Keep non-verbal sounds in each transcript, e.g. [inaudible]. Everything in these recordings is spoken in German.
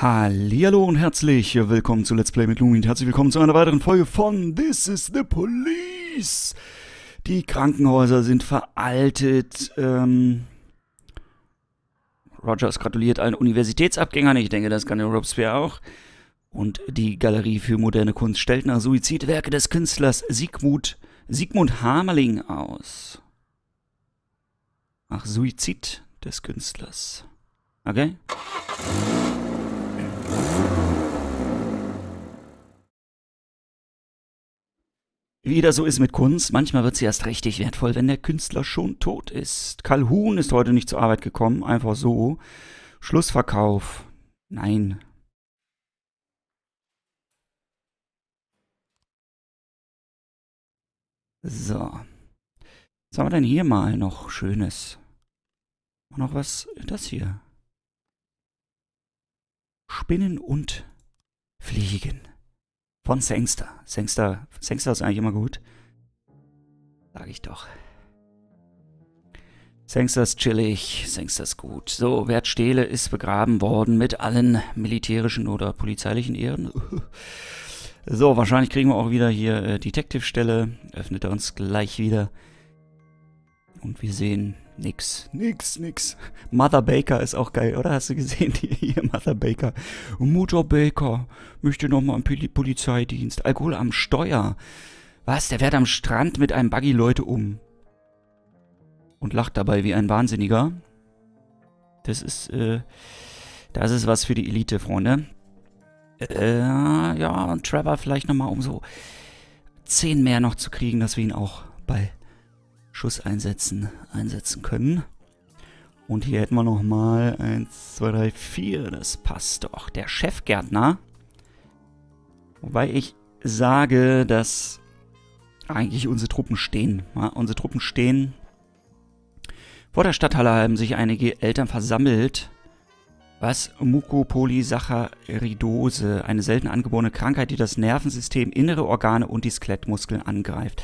Hallo und herzlich willkommen zu Let's Play mit Lumi und herzlich willkommen zu einer weiteren Folge von This is the Police. Die Krankenhäuser sind veraltet. Ähm Rogers gratuliert allen Universitätsabgängern. Ich denke, das kann der Robespierre auch. Und die Galerie für moderne Kunst stellt nach Suizidwerke des Künstlers Sigmund, Sigmund Hamerling aus. Nach Suizid des Künstlers. Okay? wieder so ist mit Kunst, manchmal wird sie erst richtig wertvoll, wenn der Künstler schon tot ist. Calhoun ist heute nicht zur Arbeit gekommen, einfach so. Schlussverkauf. Nein. So. Was haben wir denn hier mal noch Schönes? Noch was, das hier. Spinnen und Fliegen. Von Sengster. Sengster, Sengster ist eigentlich immer gut. Sag ich doch. Sengster ist chillig, Sengster ist gut. So, Wert ist begraben worden mit allen militärischen oder polizeilichen Ehren. [laughs] So, wahrscheinlich kriegen wir auch wieder hier äh, Detective-Stelle. Öffnet er uns gleich wieder. Und wir sehen Nix, nix, nix. Mother Baker ist auch geil, oder? Hast du gesehen? [laughs] hier, Mother Baker. Mutter Baker möchte nochmal im Polizeidienst. Alkohol am Steuer. Was? Der fährt am Strand mit einem Buggy Leute um. Und lacht dabei wie ein Wahnsinniger. Das ist, äh, das ist was für die Elite, Freunde. Äh, ja, und Trevor vielleicht nochmal, um so 10 mehr noch zu kriegen, dass wir ihn auch bei Schuss einsetzen, einsetzen können. Und hier hätten wir nochmal 1, 2, 3, 4. Das passt doch. Der Chefgärtner. Wobei ich sage, dass eigentlich unsere Truppen stehen. Ja, unsere Truppen stehen. Vor der Stadthalle haben sich einige Eltern versammelt, was Mukopolysacharidose, eine selten angeborene Krankheit, die das Nervensystem, innere Organe und die Skelettmuskeln angreift.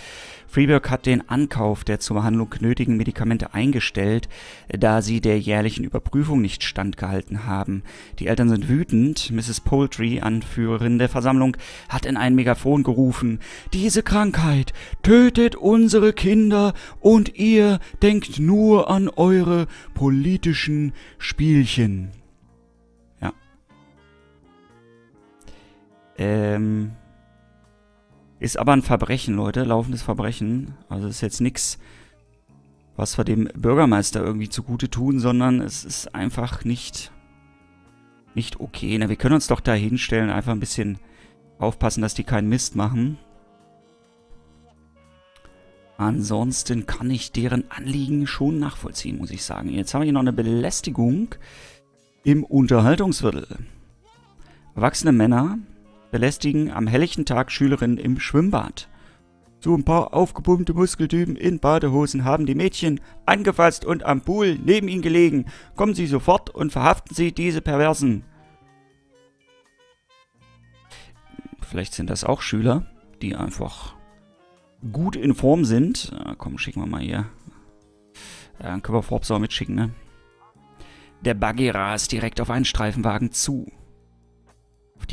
Freeburg hat den Ankauf der zur Behandlung nötigen Medikamente eingestellt, äh, da sie der jährlichen Überprüfung nicht standgehalten haben. Die Eltern sind wütend. Mrs. Poultry, Anführerin der Versammlung, hat in ein Megafon gerufen, diese Krankheit tötet unsere Kinder und ihr denkt nur an eure politischen Spielchen. Ja. Ähm. Ist aber ein Verbrechen, Leute. Laufendes Verbrechen. Also ist jetzt nichts, was wir dem Bürgermeister irgendwie zugute tun, sondern es ist einfach nicht, nicht okay. Na, wir können uns doch da hinstellen, einfach ein bisschen aufpassen, dass die keinen Mist machen. Ansonsten kann ich deren Anliegen schon nachvollziehen, muss ich sagen. Jetzt haben wir hier noch eine Belästigung im Unterhaltungsviertel. Erwachsene Männer belästigen am helllichten Tag Schülerinnen im Schwimmbad. So ein paar aufgepumpte Muskeltypen in Badehosen haben die Mädchen angefasst und am Pool neben ihnen gelegen. Kommen Sie sofort und verhaften Sie diese Perversen. Vielleicht sind das auch Schüler, die einfach gut in Form sind. Ah, komm, schicken wir mal hier. dann äh, können wir Forbes auch mitschicken, ne? Der Bagheera rast direkt auf einen Streifenwagen zu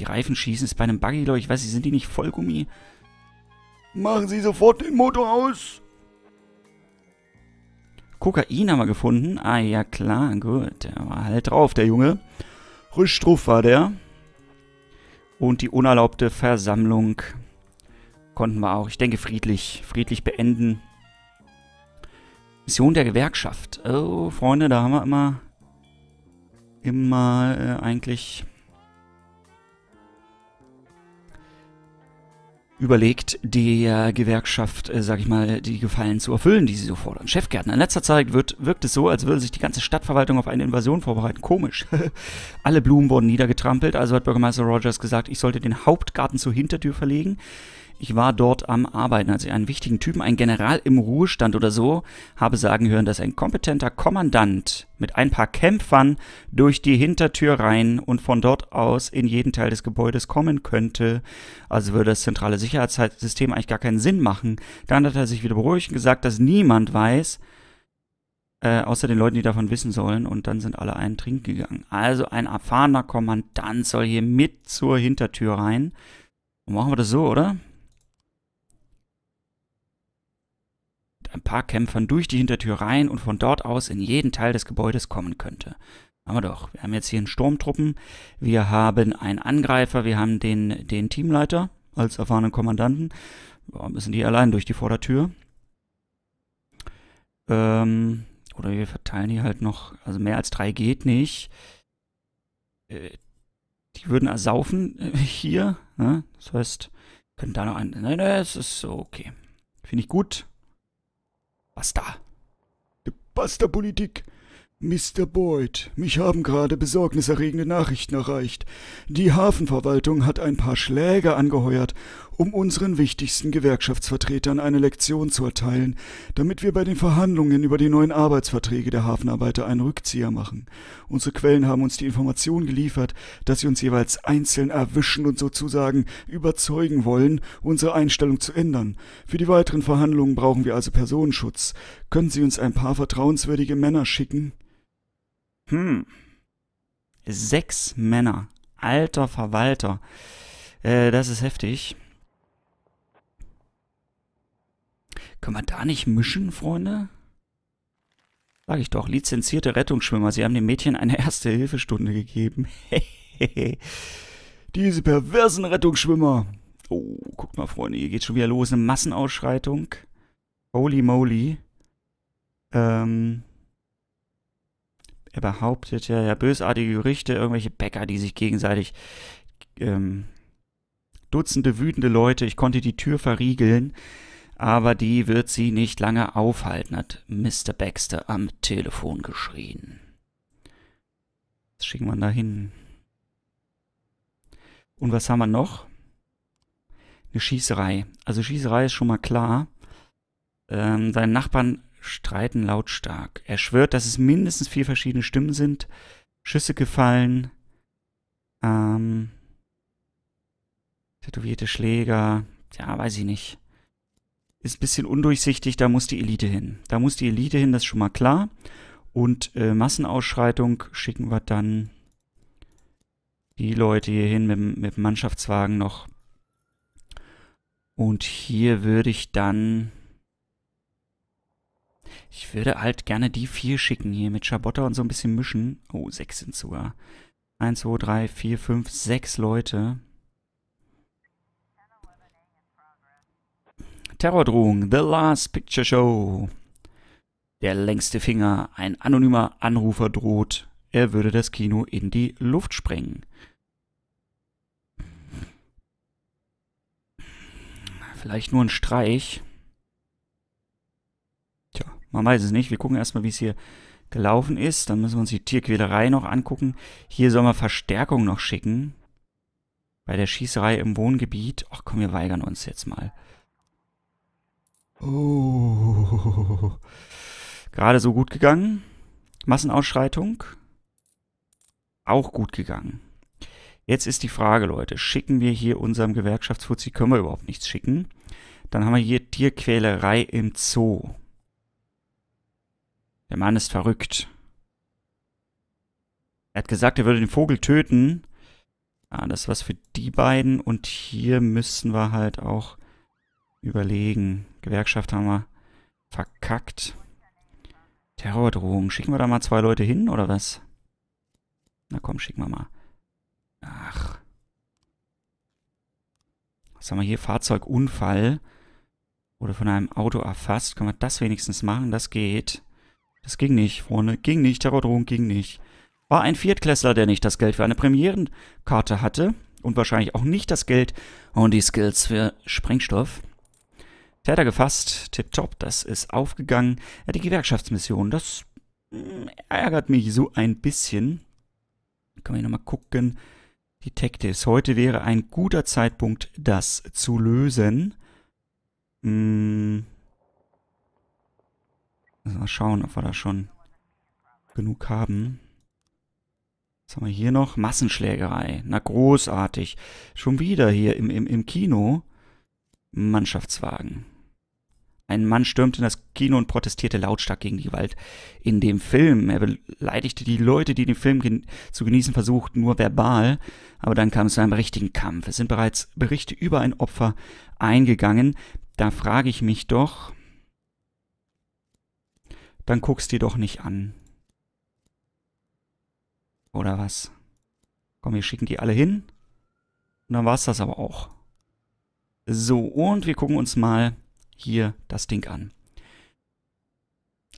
die Reifen schießen ist bei einem Buggy, glaube ich. Weiß ich, sind die nicht Vollgummi? Machen Sie sofort den Motor aus! Kokain haben wir gefunden. Ah, ja, klar, gut. Der war halt drauf, der Junge. Rüstruf war der. Und die unerlaubte Versammlung konnten wir auch, ich denke, friedlich, friedlich beenden. Mission der Gewerkschaft. Oh, Freunde, da haben wir immer, immer äh, eigentlich überlegt, der Gewerkschaft, äh, sag ich mal, die Gefallen zu erfüllen, die sie so fordern. Chefgärtner. In letzter Zeit wird, wirkt es so, als würde sich die ganze Stadtverwaltung auf eine Invasion vorbereiten. Komisch. [laughs] Alle Blumen wurden niedergetrampelt, also hat Bürgermeister Rogers gesagt, ich sollte den Hauptgarten zur Hintertür verlegen ich war dort am Arbeiten, als ich einen wichtigen Typen, einen General im Ruhestand oder so, habe sagen hören, dass ein kompetenter Kommandant mit ein paar Kämpfern durch die Hintertür rein und von dort aus in jeden Teil des Gebäudes kommen könnte. Also würde das zentrale Sicherheitssystem eigentlich gar keinen Sinn machen. Dann hat er sich wieder beruhigt und gesagt, dass niemand weiß, äh, außer den Leuten, die davon wissen sollen. Und dann sind alle einen Trink gegangen. Also ein erfahrener Kommandant soll hier mit zur Hintertür rein. Und machen wir das so, oder? ein paar Kämpfern durch die Hintertür rein und von dort aus in jeden Teil des Gebäudes kommen könnte. Aber doch. Wir haben jetzt hier einen Sturmtruppen, wir haben einen Angreifer, wir haben den, den Teamleiter als erfahrenen Kommandanten. Warum müssen die allein durch die Vordertür? Ähm, oder wir verteilen die halt noch. Also mehr als drei geht nicht. Äh, die würden ersaufen äh, hier. Ne? Das heißt, können da noch einen. Nein, nein, es ist okay. Finde ich gut. Basta. Basta Politik. Mr. Boyd, mich haben gerade besorgniserregende Nachrichten erreicht. Die Hafenverwaltung hat ein paar Schläge angeheuert, um unseren wichtigsten Gewerkschaftsvertretern eine Lektion zu erteilen, damit wir bei den Verhandlungen über die neuen Arbeitsverträge der Hafenarbeiter einen Rückzieher machen. Unsere Quellen haben uns die Information geliefert, dass sie uns jeweils einzeln erwischen und sozusagen überzeugen wollen, unsere Einstellung zu ändern. Für die weiteren Verhandlungen brauchen wir also Personenschutz. Können Sie uns ein paar vertrauenswürdige Männer schicken? Hm. Sechs Männer. Alter Verwalter. Äh, das ist heftig. Können wir da nicht mischen, Freunde? Sag ich doch, lizenzierte Rettungsschwimmer. Sie haben dem Mädchen eine erste hilfestunde stunde gegeben. [laughs] Diese perversen Rettungsschwimmer. Oh, guck mal, Freunde, hier geht schon wieder los. Eine Massenausschreitung. Holy moly. Ähm, er behauptete ja bösartige Gerüchte, irgendwelche Bäcker, die sich gegenseitig ähm, Dutzende wütende Leute, ich konnte die Tür verriegeln, aber die wird sie nicht lange aufhalten, hat Mr. Baxter am Telefon geschrien. Was schicken wir da hin? Und was haben wir noch? Eine Schießerei. Also Schießerei ist schon mal klar. Ähm, seinen Nachbarn streiten lautstark. Er schwört, dass es mindestens vier verschiedene Stimmen sind. Schüsse gefallen. Ähm, tätowierte Schläger. Ja, weiß ich nicht. Ist ein bisschen undurchsichtig, da muss die Elite hin. Da muss die Elite hin, das ist schon mal klar. Und äh, Massenausschreitung schicken wir dann die Leute hier hin mit, mit dem Mannschaftswagen noch. Und hier würde ich dann ich würde halt gerne die vier schicken hier mit Schabotter und so ein bisschen mischen. Oh, sechs sind sogar. Eins, zwei, drei, vier, fünf, sechs Leute. Terrordrohung, The Last Picture Show. Der längste Finger, ein anonymer Anrufer droht, er würde das Kino in die Luft sprengen. Vielleicht nur ein Streich. Man weiß es nicht. Wir gucken erstmal, wie es hier gelaufen ist. Dann müssen wir uns die Tierquälerei noch angucken. Hier sollen wir Verstärkung noch schicken. Bei der Schießerei im Wohngebiet. Ach komm, wir weigern uns jetzt mal. Oh. Gerade so gut gegangen. Massenausschreitung. Auch gut gegangen. Jetzt ist die Frage, Leute. Schicken wir hier unserem Gewerkschaftsfuzzi? Können wir überhaupt nichts schicken. Dann haben wir hier Tierquälerei im Zoo. Der Mann ist verrückt. Er hat gesagt, er würde den Vogel töten. Ah, das ist was für die beiden. Und hier müssen wir halt auch überlegen. Gewerkschaft haben wir verkackt. Terrordrohung. Schicken wir da mal zwei Leute hin, oder was? Na komm, schicken wir mal. Ach. Was haben wir hier? Fahrzeugunfall. Wurde von einem Auto erfasst. Können wir das wenigstens machen? Das geht. Das ging nicht, Freunde. Ging nicht. Terrordrohung ging nicht. War ein Viertklässler, der nicht das Geld für eine Premierenkarte hatte und wahrscheinlich auch nicht das Geld und die Skills für Sprengstoff. Täter gefasst, tipptopp, das ist aufgegangen. Ja, die Gewerkschaftsmission, das hm, ärgert mich so ein bisschen. Können wir nochmal gucken. Detectives, heute wäre ein guter Zeitpunkt, das zu lösen. Hm, also mal schauen, ob wir da schon genug haben. Was haben wir hier noch? Massenschlägerei. Na großartig. Schon wieder hier im, im, im Kino. Mannschaftswagen. Ein Mann stürmte in das Kino und protestierte lautstark gegen die Gewalt in dem Film. Er beleidigte die Leute, die den Film gen zu genießen versuchten, nur verbal. Aber dann kam es zu einem richtigen Kampf. Es sind bereits Berichte über ein Opfer eingegangen. Da frage ich mich doch, dann guckst die doch nicht an. Oder was? Komm, wir schicken die alle hin. Und dann war's das aber auch. So, und wir gucken uns mal hier das Ding an.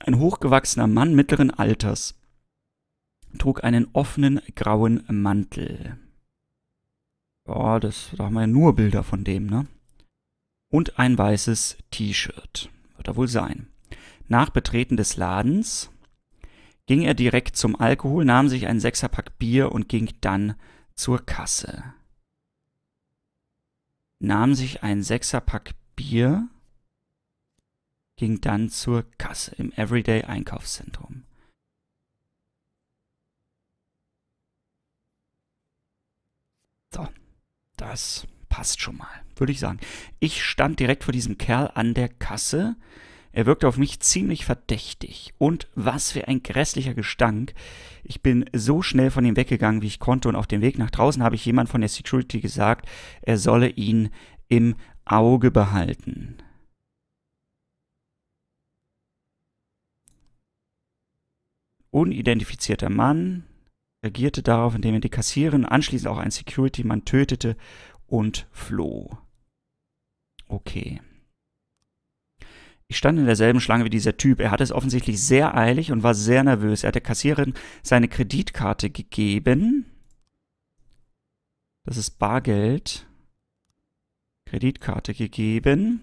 Ein hochgewachsener Mann mittleren Alters trug einen offenen grauen Mantel. Boah, das, da haben wir ja nur Bilder von dem, ne? Und ein weißes T-Shirt. Wird er wohl sein. Nach Betreten des Ladens ging er direkt zum Alkohol, nahm sich einen Sechserpack Bier und ging dann zur Kasse. Nahm sich einen Sechserpack Bier, ging dann zur Kasse im Everyday Einkaufszentrum. So, das passt schon mal, würde ich sagen. Ich stand direkt vor diesem Kerl an der Kasse, er wirkte auf mich ziemlich verdächtig. Und was für ein grässlicher Gestank. Ich bin so schnell von ihm weggegangen, wie ich konnte, und auf dem Weg nach draußen habe ich jemand von der Security gesagt, er solle ihn im Auge behalten. Unidentifizierter Mann reagierte darauf, indem er die Kassieren, anschließend auch einen Security-Mann tötete und floh. Okay. Ich stand in derselben Schlange wie dieser Typ. Er hatte es offensichtlich sehr eilig und war sehr nervös. Er hat der Kassiererin seine Kreditkarte gegeben. Das ist Bargeld. Kreditkarte gegeben.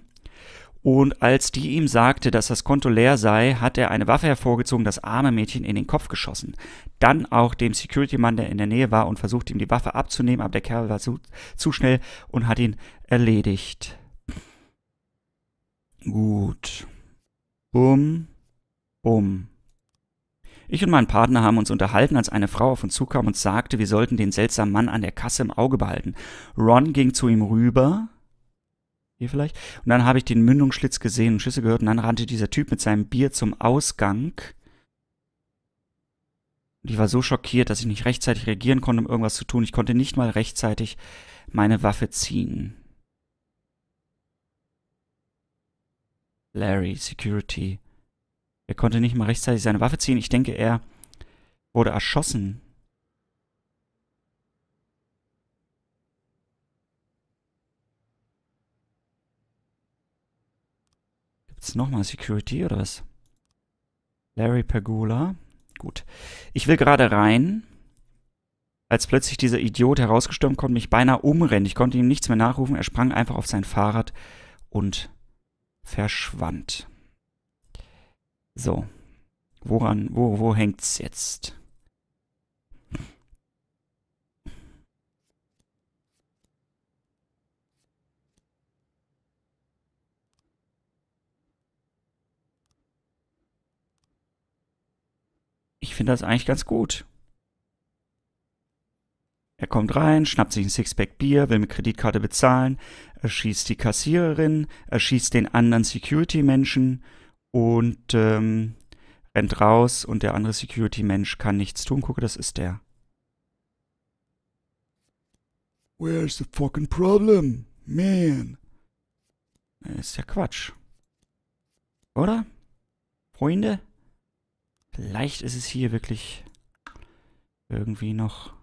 Und als die ihm sagte, dass das Konto leer sei, hat er eine Waffe hervorgezogen, das arme Mädchen in den Kopf geschossen. Dann auch dem Security-Mann, der in der Nähe war und versucht, ihm die Waffe abzunehmen, aber der Kerl war zu, zu schnell und hat ihn erledigt. Gut. Bum, bum. Ich und mein Partner haben uns unterhalten, als eine Frau auf uns zukam und sagte, wir sollten den seltsamen Mann an der Kasse im Auge behalten. Ron ging zu ihm rüber. Hier vielleicht. Und dann habe ich den Mündungsschlitz gesehen und Schüsse gehört. Und dann rannte dieser Typ mit seinem Bier zum Ausgang. Und ich war so schockiert, dass ich nicht rechtzeitig reagieren konnte, um irgendwas zu tun. Ich konnte nicht mal rechtzeitig meine Waffe ziehen. Larry, Security. Er konnte nicht mal rechtzeitig seine Waffe ziehen. Ich denke, er wurde erschossen. Gibt es nochmal Security oder was? Larry Pergola. Gut. Ich will gerade rein als plötzlich dieser Idiot herausgestürmt kommt, mich beinahe umrennen. Ich konnte ihm nichts mehr nachrufen. Er sprang einfach auf sein Fahrrad und verschwand. So, woran, wo, wo hängt's jetzt? Ich finde das eigentlich ganz gut. Er kommt rein, schnappt sich ein Sixpack Bier, will mit Kreditkarte bezahlen, erschießt die Kassiererin, erschießt den anderen Security-Menschen und ähm, rennt raus und der andere Security-Mensch kann nichts tun. Gucke, das ist der. Where's the fucking problem, man? Äh, ist ja Quatsch. Oder? Freunde? Vielleicht ist es hier wirklich irgendwie noch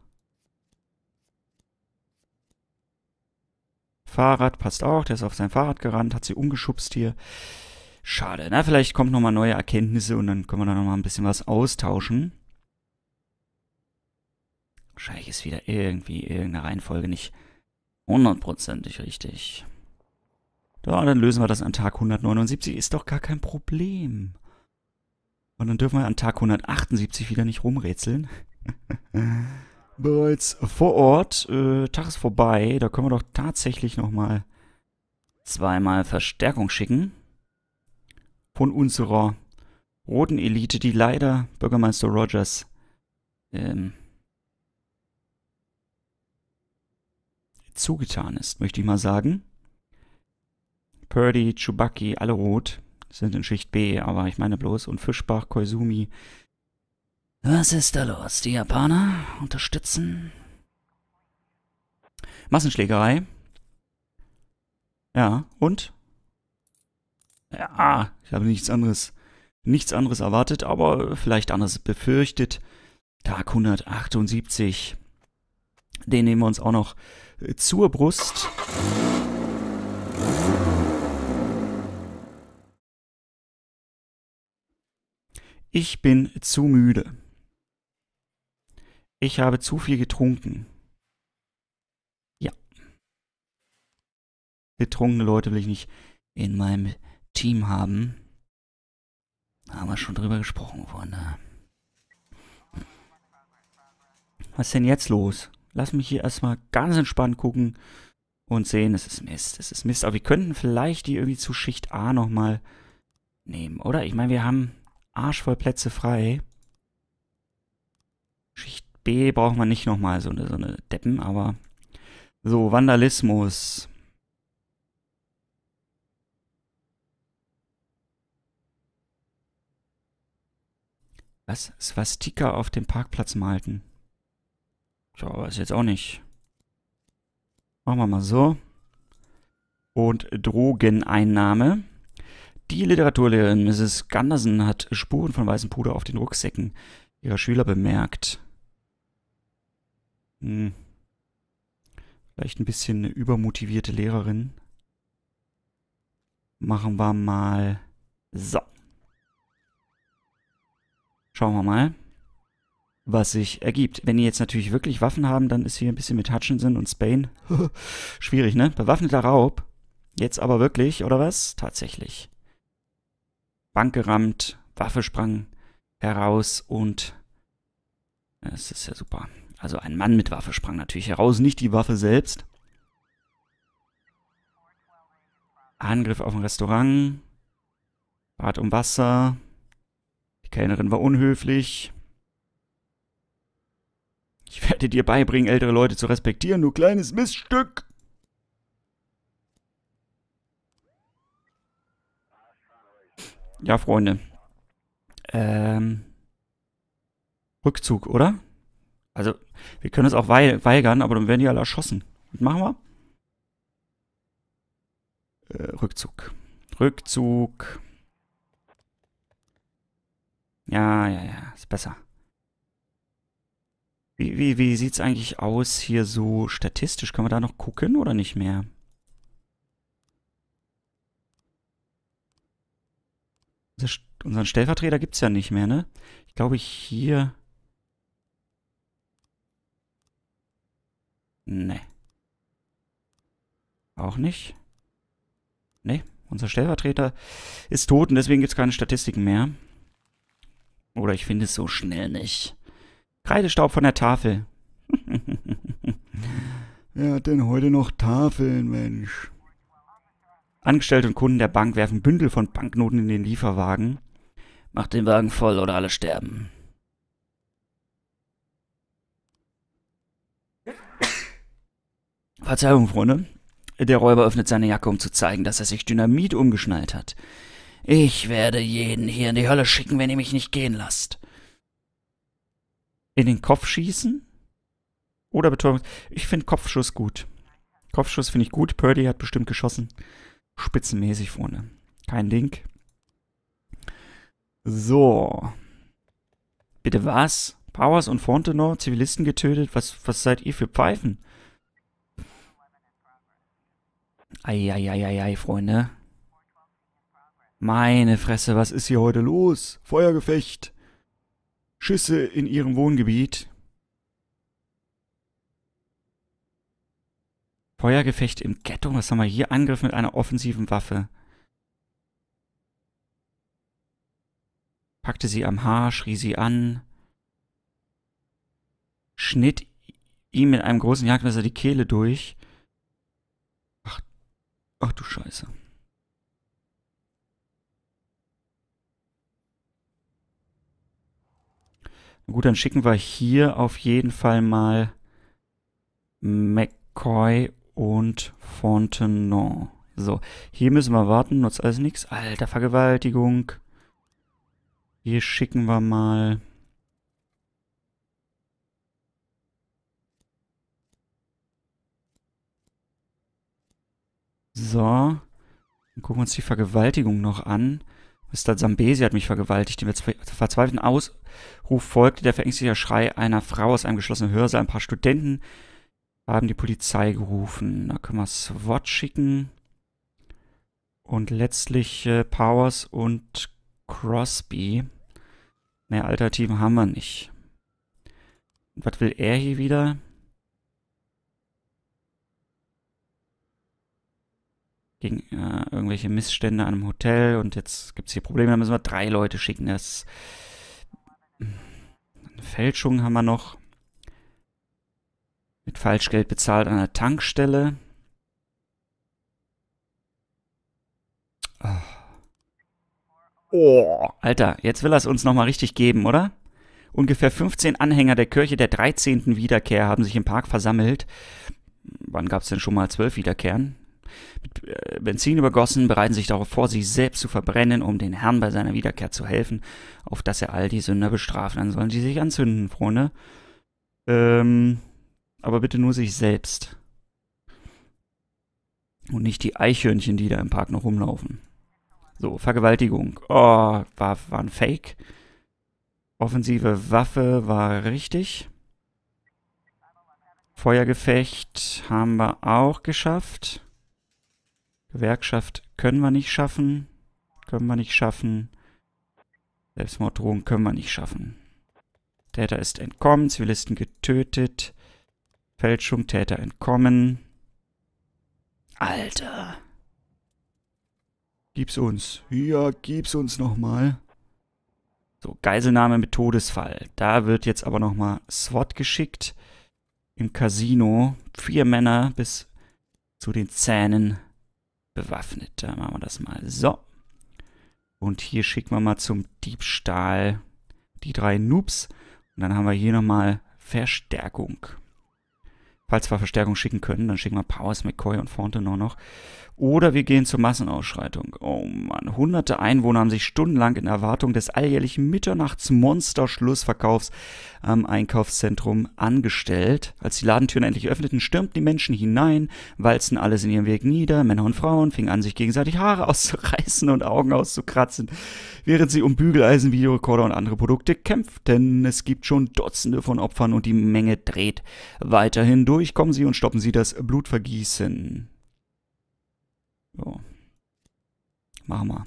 Fahrrad passt auch, der ist auf sein Fahrrad gerannt, hat sie umgeschubst hier. Schade. Na, ne? vielleicht kommen nochmal neue Erkenntnisse und dann können wir da nochmal ein bisschen was austauschen. Wahrscheinlich ist wieder irgendwie irgendeine Reihenfolge nicht hundertprozentig richtig. Da, dann lösen wir das an Tag 179. Ist doch gar kein Problem. Und dann dürfen wir an Tag 178 wieder nicht rumrätseln. [laughs] bereits vor Ort. Äh, Tag ist vorbei. Da können wir doch tatsächlich nochmal zweimal Verstärkung schicken. Von unserer roten Elite, die leider Bürgermeister Rogers ähm, zugetan ist, möchte ich mal sagen. Purdy, Chubaki, alle rot sind in Schicht B, aber ich meine bloß und Fischbach, Koizumi, was ist da los? Die Japaner unterstützen Massenschlägerei. Ja, und? Ja, ich habe nichts anderes, nichts anderes erwartet, aber vielleicht anders befürchtet. Tag 178. Den nehmen wir uns auch noch zur Brust. Ich bin zu müde. Ich habe zu viel getrunken. Ja. Betrunkene Leute will ich nicht in meinem Team haben. Da Haben wir schon drüber gesprochen, Freunde. Was ist denn jetzt los? Lass mich hier erstmal ganz entspannt gucken und sehen, es ist Mist, es ist Mist. Aber wir könnten vielleicht die irgendwie zu Schicht A nochmal nehmen, oder? Ich meine, wir haben arschvoll Plätze frei. Schicht B braucht man nicht nochmal so eine, so eine Deppen, aber. So, Vandalismus. Was? Swastika auf dem Parkplatz malten. Tja, aber ist jetzt auch nicht. Machen wir mal so. Und Drogeneinnahme. Die Literaturlehrerin Mrs. Gunderson hat Spuren von weißem Puder auf den Rucksäcken ihrer Schüler bemerkt. Hm. Vielleicht ein bisschen eine übermotivierte Lehrerin. Machen wir mal so. Schauen wir mal, was sich ergibt. Wenn die jetzt natürlich wirklich Waffen haben, dann ist hier ein bisschen mit Hutchinson und Spain [laughs] schwierig, ne? Bewaffneter Raub. Jetzt aber wirklich, oder was? Tatsächlich. Bank gerammt, Waffe sprang heraus und es ist ja super. Also ein Mann mit Waffe sprang natürlich heraus, nicht die Waffe selbst. Angriff auf ein Restaurant. Bad um Wasser. Die Kellnerin war unhöflich. Ich werde dir beibringen, ältere Leute zu respektieren, du kleines Miststück. Ja, Freunde. Ähm. Rückzug, oder? Also, wir können es auch weigern, aber dann werden die alle erschossen. Was machen wir? Äh, Rückzug. Rückzug. Ja, ja, ja, ist besser. Wie, wie, wie sieht es eigentlich aus hier so statistisch? Können wir da noch gucken oder nicht mehr? Unseren Stellvertreter gibt es ja nicht mehr, ne? Ich glaube, hier Nee. Auch nicht. Nee, unser Stellvertreter ist tot und deswegen gibt es keine Statistiken mehr. Oder ich finde es so schnell nicht. Kreidestaub von der Tafel. [laughs] Wer hat denn heute noch Tafeln, Mensch? Angestellte und Kunden der Bank werfen Bündel von Banknoten in den Lieferwagen. Macht den Wagen voll oder alle sterben. Verzeihung, Freunde. Der Räuber öffnet seine Jacke, um zu zeigen, dass er sich Dynamit umgeschnallt hat. Ich werde jeden hier in die Hölle schicken, wenn ihr mich nicht gehen lasst. In den Kopf schießen? Oder Betäubung? Ich finde Kopfschuss gut. Kopfschuss finde ich gut. Purdy hat bestimmt geschossen. Spitzenmäßig, Freunde. Kein Link. So. Bitte was? Powers und Fontenor? Zivilisten getötet? Was, was seid ihr für Pfeifen? Eieieiei, Freunde. Meine Fresse, was ist hier heute los? Feuergefecht. Schüsse in ihrem Wohngebiet. Feuergefecht im Ghetto? Was haben wir hier? Angriff mit einer offensiven Waffe. Packte sie am Haar, schrie sie an. Schnitt ihm mit einem großen Jagdmesser die Kehle durch. Ach du Scheiße. Gut, dann schicken wir hier auf jeden Fall mal McCoy und Fontenot. So, hier müssen wir warten, nutzt alles nichts. Alter, Vergewaltigung. Hier schicken wir mal So. Dann gucken wir uns die Vergewaltigung noch an. Mr. Zambesi hat mich vergewaltigt. Dem verzweifelten Ausruf folgte der verängstigte Schrei einer Frau aus einem geschlossenen Hörsaal. Ein paar Studenten haben die Polizei gerufen. Da können wir SWAT schicken. Und letztlich äh, Powers und Crosby. Mehr Alternativen haben wir nicht. Und was will er hier wieder? gegen äh, irgendwelche Missstände an einem Hotel und jetzt gibt es hier Probleme, da müssen wir drei Leute schicken. Das eine Fälschung haben wir noch. Mit Falschgeld bezahlt an der Tankstelle. Oh. Alter, jetzt will er es uns nochmal richtig geben, oder? Ungefähr 15 Anhänger der Kirche der 13. Wiederkehr haben sich im Park versammelt. Wann gab es denn schon mal zwölf Wiederkehren? mit äh, Benzin übergossen, bereiten sich darauf vor, sich selbst zu verbrennen, um den Herrn bei seiner Wiederkehr zu helfen, auf dass er all die Sünder bestraft. Dann sollen sie sich anzünden, Freunde. Ähm, aber bitte nur sich selbst. Und nicht die Eichhörnchen, die da im Park noch rumlaufen. So, Vergewaltigung. Oh, war, war ein Fake. Offensive Waffe war richtig. Feuergefecht haben wir auch geschafft. Gewerkschaft können wir nicht schaffen. Können wir nicht schaffen. Selbstmorddrohung können wir nicht schaffen. Täter ist entkommen, Zivilisten getötet. Fälschung, Täter entkommen. Alter. Gib's uns. Ja, gib's uns nochmal. So, Geiselnahme mit Todesfall. Da wird jetzt aber nochmal SWAT geschickt. Im Casino. Vier Männer bis zu den Zähnen bewaffnet. Da machen wir das mal so. Und hier schicken wir mal zum Diebstahl die drei Noobs. Und dann haben wir hier nochmal Verstärkung. Falls wir Verstärkung schicken können, dann schicken wir Powers, McCoy und Fonte nur noch. Oder wir gehen zur Massenausschreitung. Oh Mann, hunderte Einwohner haben sich stundenlang in Erwartung des alljährlichen Mitternachtsmonster-Schlussverkaufs am Einkaufszentrum angestellt. Als die Ladentüren endlich öffneten, stürmten die Menschen hinein, walzten alles in ihrem Weg nieder. Männer und Frauen fingen an, sich gegenseitig Haare [laughs] auszureißen und Augen auszukratzen, während sie um Bügeleisen, Videorekorder und andere Produkte kämpften. Es gibt schon Dutzende von Opfern und die Menge dreht weiterhin durch. Kommen Sie und stoppen Sie das Blutvergießen. So. Machen wir.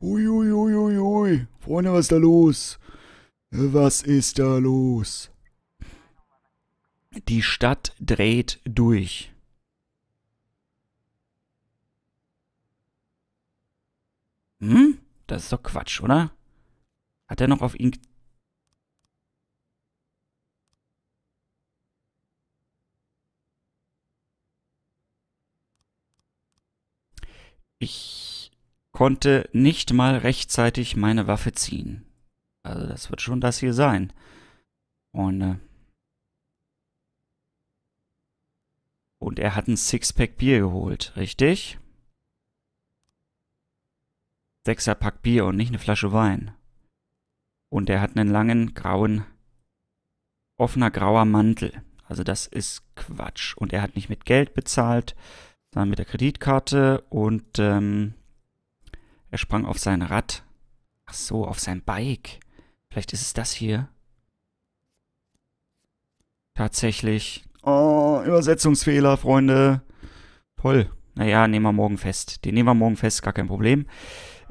Uiuiuiui. Ui, ui, ui. Freunde, was ist da los? Was ist da los? Die Stadt dreht durch. Hm? Das ist doch Quatsch, oder? Hat er noch auf ihn Ich konnte nicht mal rechtzeitig meine Waffe ziehen. Also das wird schon das hier sein. Freunde. Und er hat ein Sixpack Bier geholt, richtig? Sechser Pack Bier und nicht eine Flasche Wein. Und er hat einen langen, grauen, offener grauer Mantel. Also das ist Quatsch. Und er hat nicht mit Geld bezahlt. Dann mit der Kreditkarte und ähm, er sprang auf sein Rad. Ach so, auf sein Bike. Vielleicht ist es das hier. Tatsächlich. Oh, Übersetzungsfehler, Freunde. Toll. Naja, nehmen wir morgen fest. Den nehmen wir morgen fest, gar kein Problem.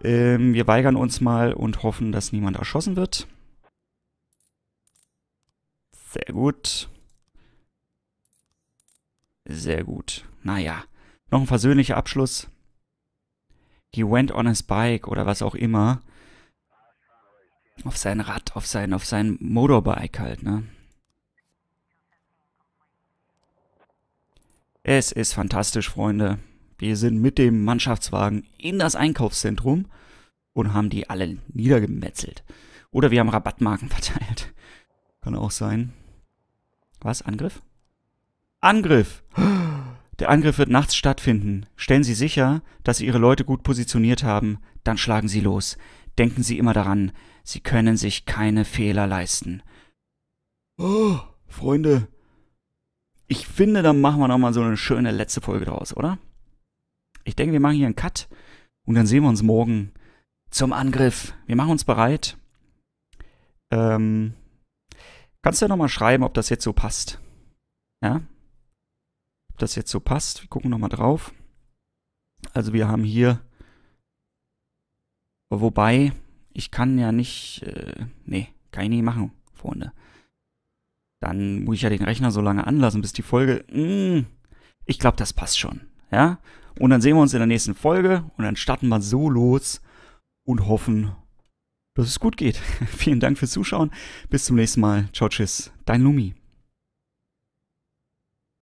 Ähm, wir weigern uns mal und hoffen, dass niemand erschossen wird. Sehr gut. Sehr gut. Naja. Noch ein versöhnlicher Abschluss. He went on his bike oder was auch immer. Auf sein Rad, auf sein, auf sein Motorbike halt, ne? Es ist fantastisch, Freunde. Wir sind mit dem Mannschaftswagen in das Einkaufszentrum und haben die alle niedergemetzelt. Oder wir haben Rabattmarken [laughs] verteilt. Kann auch sein. Was? Angriff? Angriff! Der Angriff wird nachts stattfinden. Stellen Sie sicher, dass Sie Ihre Leute gut positioniert haben, dann schlagen Sie los. Denken Sie immer daran, Sie können sich keine Fehler leisten. Oh, Freunde. Ich finde, dann machen wir nochmal so eine schöne letzte Folge draus, oder? Ich denke, wir machen hier einen Cut und dann sehen wir uns morgen zum Angriff. Wir machen uns bereit. Ähm, kannst du ja nochmal schreiben, ob das jetzt so passt. Ja? ob das jetzt so passt. Wir gucken nochmal drauf. Also wir haben hier, wobei, ich kann ja nicht, äh, nee, kann ich nicht machen, Freunde. Dann muss ich ja den Rechner so lange anlassen, bis die Folge, mh, hm, ich glaube, das passt schon, ja. Und dann sehen wir uns in der nächsten Folge und dann starten wir so los und hoffen, dass es gut geht. [laughs] Vielen Dank fürs Zuschauen. Bis zum nächsten Mal. Ciao, tschüss. Dein Lumi.